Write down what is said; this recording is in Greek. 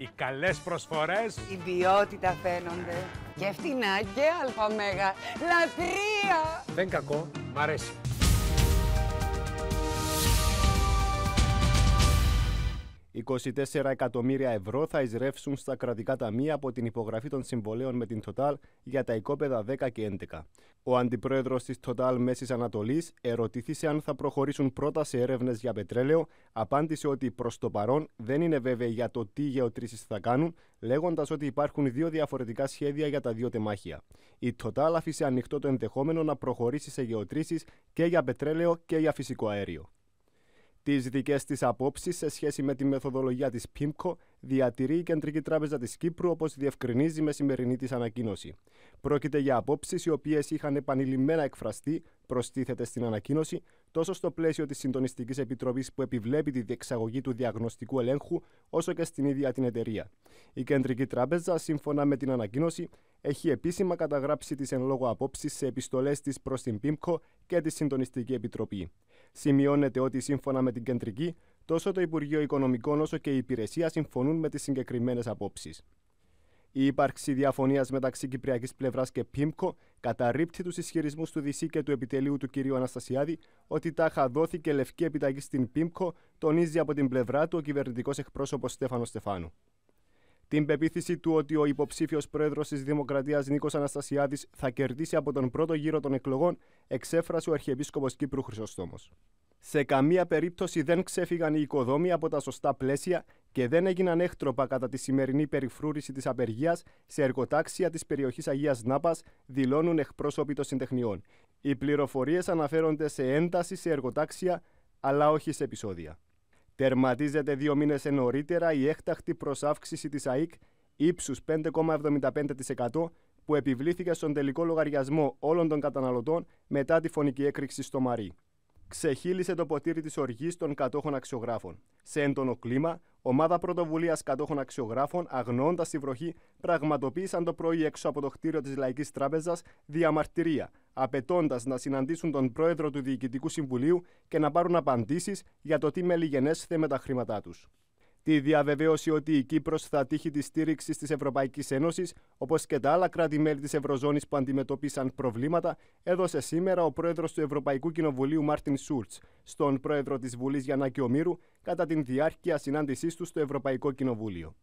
Οι καλές προσφορές. Η ποιότητα φαίνονται. Και φθηνά και αλφαμέγα. Λατρεία. Δεν κακό. Μ' αρέσει. 24 εκατομμύρια ευρώ θα εισρεύσουν στα κρατικά ταμεία από την υπογραφή των συμβολέων με την Total για τα οικόπεδα 10 και 11. Ο αντιπρόεδρος της Total Μέσης Ανατολής ερωτήθησε αν θα προχωρήσουν πρώτα σε έρευνες για πετρέλαιο, απάντησε ότι προς το παρόν δεν είναι βέβαιοι για το τι γεωτρήσεις θα κάνουν, λέγοντας ότι υπάρχουν δύο διαφορετικά σχέδια για τα δύο τεμάχια. Η Total άφησε ανοιχτό το ενδεχόμενο να προχωρήσει σε γεωτρήσεις και για πετρέλαιο και για φυσικό αέριο τις δικές της απόψεις σε σχέση με τη μεθοδολογία της PIMCO διατηρεί η Κεντρική Τράπεζα της Κύπρου, όπως διευκρινίζει με σημερινή της ανακοίνωση. Πρόκειται για απόψεις οι οποίες είχαν επανειλημμένα εκφραστεί, προστίθεται στην ανακοίνωση, τόσο στο πλαίσιο της Συντονιστικής Επιτροπής που επιβλέπει τη διεξαγωγή του διαγνωστικού ελέγχου, όσο και στην ίδια την εταιρεία. Η Κεντρική Τράπεζα, σύμφωνα με την ανακοίνωση, έχει επίσημα καταγράψει τις εν λόγω απόψεις σε επιστολές της προς την ΠΥΜΚΟ και τη Συντονιστική Επιτροπή. Σημειώνεται ότι σύμφωνα με την Κεντρική, Τόσο το Υπουργείο Οικονομικών όσο και η Υπηρεσία συμφωνούν με τις συγκεκριμένες απόψεις. Η ύπαρξη διαφωνίας μεταξύ Κυπριακής πλευράς και ΠΥΜΚΟ καταρρύπτει τους ισχυρισμούς του Δυσί και του επιτελείου του κ. Αναστασιάδη ότι τάχα δόθηκε λευκή επιταγή στην ΠΥΜΚΟ τονίζει από την πλευρά του ο κυβερνητικός εκπρόσωπος Στέφανος Στεφάνου την πεποίθηση του ότι ο υποψήφιος πρόεδρος της Δημοκρατίας Νίκος Αναστασιάδης θα κερδίσει από τον πρώτο γύρο των εκλογών, εξέφρασε ο Αρχιεπίσκοπος Κύπρου Χρυσοστόμο. Σε καμία περίπτωση δεν ξέφυγαν οι οικοδόμοι από τα σωστά πλαίσια και δεν έγιναν έκτροπα κατά τη σημερινή περιφρούρηση της απεργίας σε εργοτάξια της περιοχής Αγίας Νάπας, δηλώνουν εκπρόσωποι των συντεχνιών. Οι πληροφορίες αναφέρονται σε ένταση σε εργοτάξια, αλλά όχι σε επεισόδια. Τερματίζεται δύο μήνες νωρίτερα η έκτακτη προσάυξηση της ΑΕΚ ύψους 5,75% που επιβλήθηκε στον τελικό λογαριασμό όλων των καταναλωτών μετά τη φωνική έκρηξη στο Μαρί ξεχύλισε το ποτήρι της οργής των κατόχων αξιογράφων. Σε έντονο κλίμα, ομάδα πρωτοβουλίας κατόχων αξιογράφων, αγνώντα τη βροχή, πραγματοποίησαν το πρωί έξω από το κτίριο της Λαϊκής Τράπεζας διαμαρτυρία, απαιτώντας να συναντήσουν τον πρόεδρο του Διοικητικού Συμβουλίου και να πάρουν απαντήσεις για το τι μελιγενέστε με τα χρήματά τους τη διαβεβαίωση ότι η Κύπρος θα τύχει τη στήριξη της Ευρωπαϊκής Ένωσης, όπως και τα άλλα κράτη-μέλη της Ευρωζώνης που αντιμετώπισαν προβλήματα, έδωσε σήμερα ο πρόεδρος του Ευρωπαϊκού Κοινοβουλίου Μάρτιν Σούρτς στον πρόεδρο της Βουλής Γιαννάκη Ομήρου κατά την διάρκεια συνάντησής του στο Ευρωπαϊκό Κοινοβούλιο.